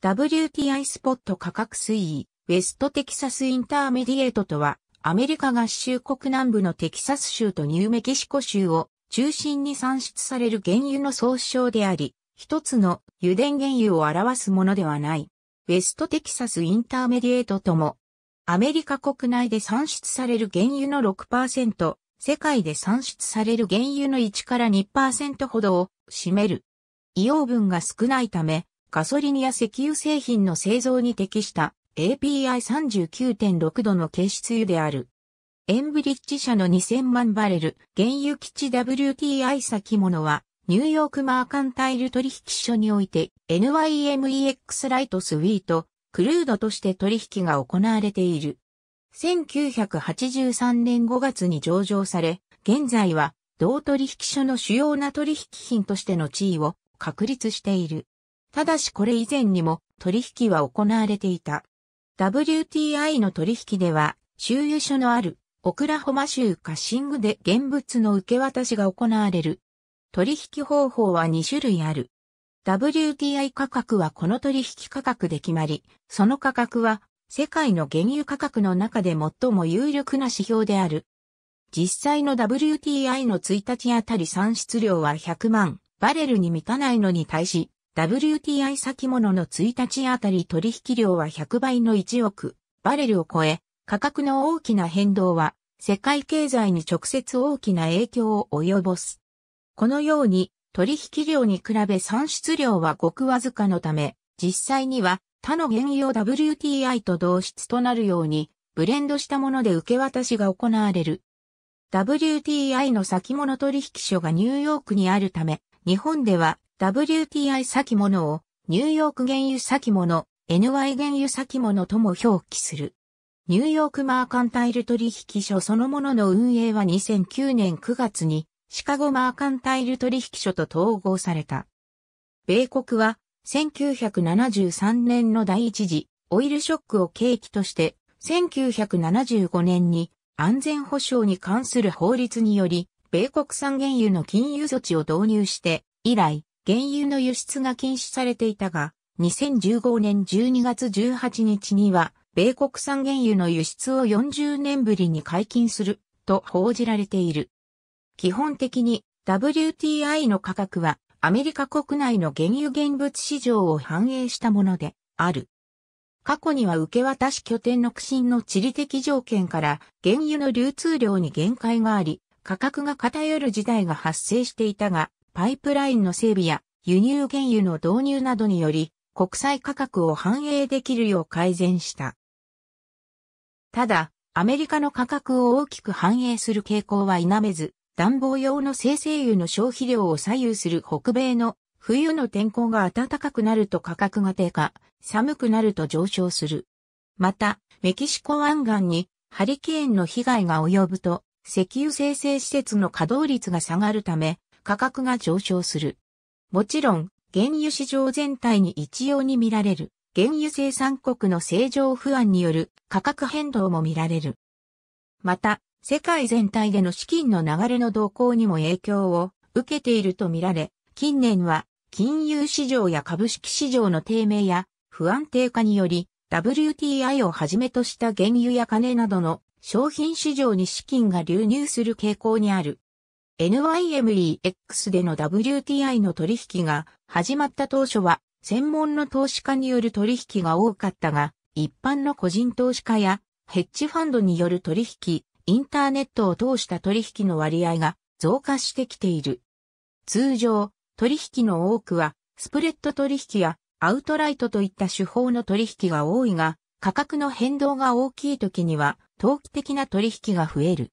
WTI スポット価格推移、ウェストテキサスインターメディエートとは、アメリカ合衆国南部のテキサス州とニューメキシコ州を中心に産出される原油の総称であり、一つの油田原油を表すものではない。ウェストテキサスインターメディエートとも、アメリカ国内で産出される原油の6%、世界で産出される原油の1から2%ほどを占める。硫黄分が少ないため、ガソリンや石油製品の製造に適した API39.6 度の軽質油である。エンブリッジ社の2000万バレル、原油基地 WTI 先物は、ニューヨークマーカンタイル取引所において NYMEX ライトスウィート、クルードとして取引が行われている。1983年5月に上場され、現在は同取引所の主要な取引品としての地位を確立している。ただしこれ以前にも取引は行われていた。WTI の取引では、収油所のあるオクラホマ州カッシングで現物の受け渡しが行われる。取引方法は2種類ある。WTI 価格はこの取引価格で決まり、その価格は世界の原油価格の中で最も有力な指標である。実際の WTI の1日あたり産出量は100万バレルに満たないのに対し、WTI 先物の1日あたり取引量は100倍の1億バレルを超え、価格の大きな変動は世界経済に直接大きな影響を及ぼす。このように取引量に比べ産出量はごくわずかのため、実際には他の原油を WTI と同質となるようにブレンドしたもので受け渡しが行われる。WTI の先物取引所がニューヨークにあるため、日本では WTI 先物をニューヨーク原油先物、NY 原油先物とも表記する。ニューヨークマーカンタイル取引所そのものの運営は2009年9月にシカゴマーカンタイル取引所と統合された。米国は1973年の第一次オイルショックを契機として1975年に安全保障に関する法律により米国産原油の金融措置を導入して以来原油の輸出が禁止されていたが、2015年12月18日には、米国産原油の輸出を40年ぶりに解禁すると報じられている。基本的に WTI の価格はアメリカ国内の原油現物市場を反映したものである。過去には受け渡し拠点の苦心の地理的条件から原油の流通量に限界があり、価格が偏る事態が発生していたが、パイプラインの整備や輸入原油の導入などにより国際価格を反映できるよう改善した。ただ、アメリカの価格を大きく反映する傾向は否めず、暖房用の生成油の消費量を左右する北米の冬の天候が暖かくなると価格が低下、寒くなると上昇する。また、メキシコ湾岸にハリケーンの被害が及ぶと、石油生成施設の稼働率が下がるため、価格が上昇する。もちろん、原油市場全体に一様に見られる、原油生産国の正常不安による価格変動も見られる。また、世界全体での資金の流れの動向にも影響を受けていると見られ、近年は金融市場や株式市場の低迷や不安定化により、WTI をはじめとした原油や金などの商品市場に資金が流入する傾向にある。NYMEX での WTI の取引が始まった当初は専門の投資家による取引が多かったが、一般の個人投資家やヘッジファンドによる取引、インターネットを通した取引の割合が増加してきている。通常、取引の多くは、スプレッド取引やアウトライトといった手法の取引が多いが、価格の変動が大きい時には、投機的な取引が増える。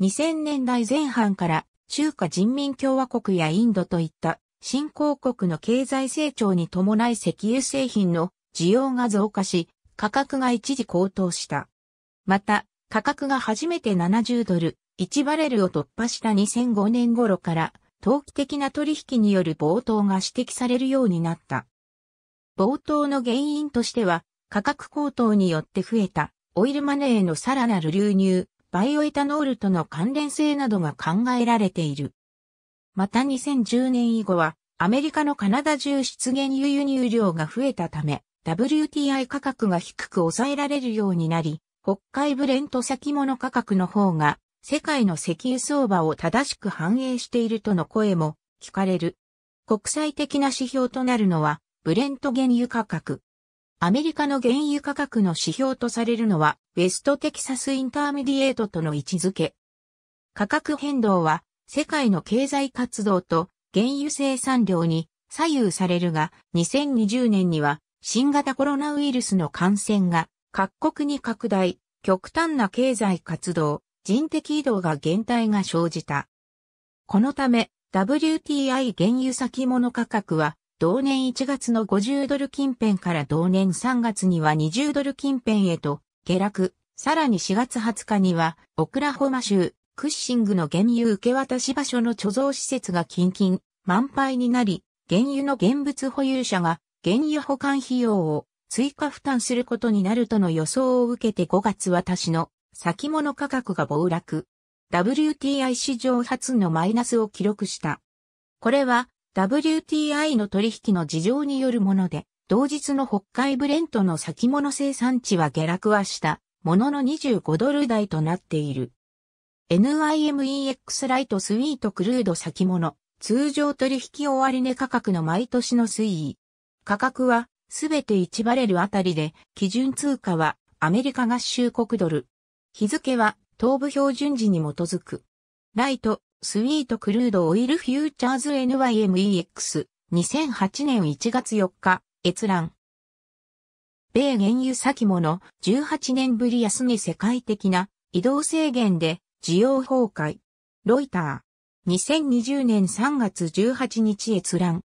2000年代前半から中華人民共和国やインドといった新興国の経済成長に伴い石油製品の需要が増加し、価格が一時高騰した。また、価格が初めて70ドル、1バレルを突破した2005年頃から、投機的な取引による暴騰が指摘されるようになった。暴騰の原因としては、価格高騰によって増えた、オイルマネーのさらなる流入、バイオエタノールとの関連性などが考えられている。また2010年以後は、アメリカのカナダ中出現油輸入量が増えたため、WTI 価格が低く抑えられるようになり、北海ブレント先物価格の方が、世界の石油相場を正しく反映しているとの声も聞かれる。国際的な指標となるのは、ブレント原油価格。アメリカの原油価格の指標とされるのは、ウェストテキサスインターメディエートとの位置づけ。価格変動は、世界の経済活動と原油生産量に左右されるが、2020年には新型コロナウイルスの感染が各国に拡大、極端な経済活動、人的移動が減退が生じた。このため、WTI 原油先物価格は同年1月の50ドル近辺から同年3月には20ドル近辺へと下落、さらに4月20日にはオクラホマ州クッシングの原油受け渡し場所の貯蔵施設が近々満杯になり、原油の現物保有者が原油保管費用を追加負担することになるとの予想を受けて5月私の先物価格が暴落。WTI 史上初のマイナスを記録した。これは WTI の取引の事情によるもので、同日の北海ブレントの先物生産地は下落はした、ものの25ドル台となっている。NIMEX ライトスイートクルード先物、通常取引終わり値価格の毎年の推移。価格は、すべて1バレルあたりで、基準通貨は、アメリカ合衆国ドル。日付は、東部標準時に基づく。ライト、スイートクルードオイルフューチャーズ NYMEX、2008年1月4日、閲覧。米原油先物、18年ぶり安値世界的な移動制限で需要崩壊。ロイター。2020年3月18日閲覧。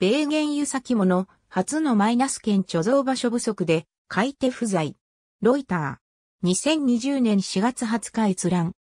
米原油先物、初のマイナス圏貯蔵場所不足で、買い手不在。ロイター。2020年4月20日閲覧。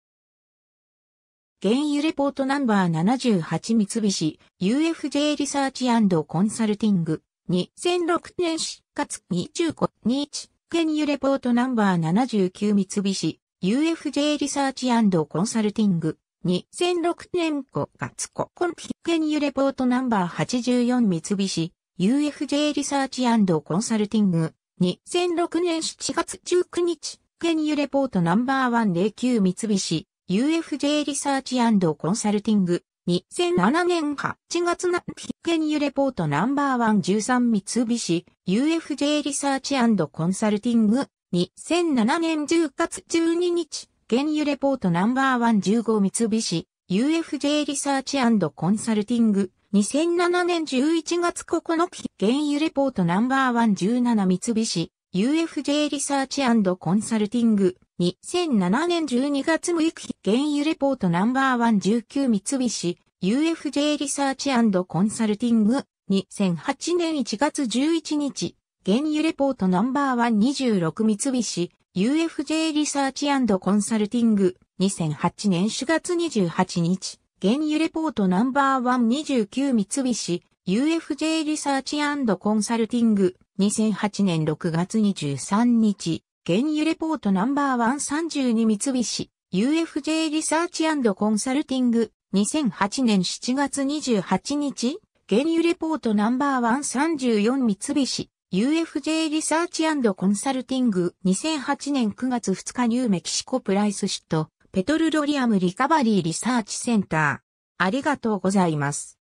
原油レポートナンバー78三菱 UFJ リサーチコンサルティング2006年4月25日原油レポートナンバー79三菱 UFJ リサーチコンサルティング2006年5月5コンピ原油レポートナンバー84三菱 UFJ リサーチコンサルティング2006年7月19日原油レポートナンバー109三菱 UFJ リサーチコンサルティング、2007年8月な必見ユレポートナンバーワン13三菱 UFJ リサーチコンサルティング2007年10月12日原油レポートナンバーワン15三菱 UFJ リサーチコンサルティング2007年11月9日原油レポートナンバーワン17三菱 UFJ リサーチコンサルティング2007年12月6日原油レポートナンバーワン1 9三菱 UFJ リサーチコンサルティング2008年1月11日原油レポートナンバーワン2 6三菱 UFJ リサーチコンサルティング2008年4月28日原油レポートナンバーワン2 9三菱 UFJ リサーチコンサルティング2008年6月23日原油レポートナンバーワン32三菱 UFJ リサーチコンサルティング2008年7月28日原油レポートナンバーワン34三菱 UFJ リサーチコンサルティング2008年9月2日ニューメキシコプライスシットペトルロリアムリカバリーリサーチセンターありがとうございます。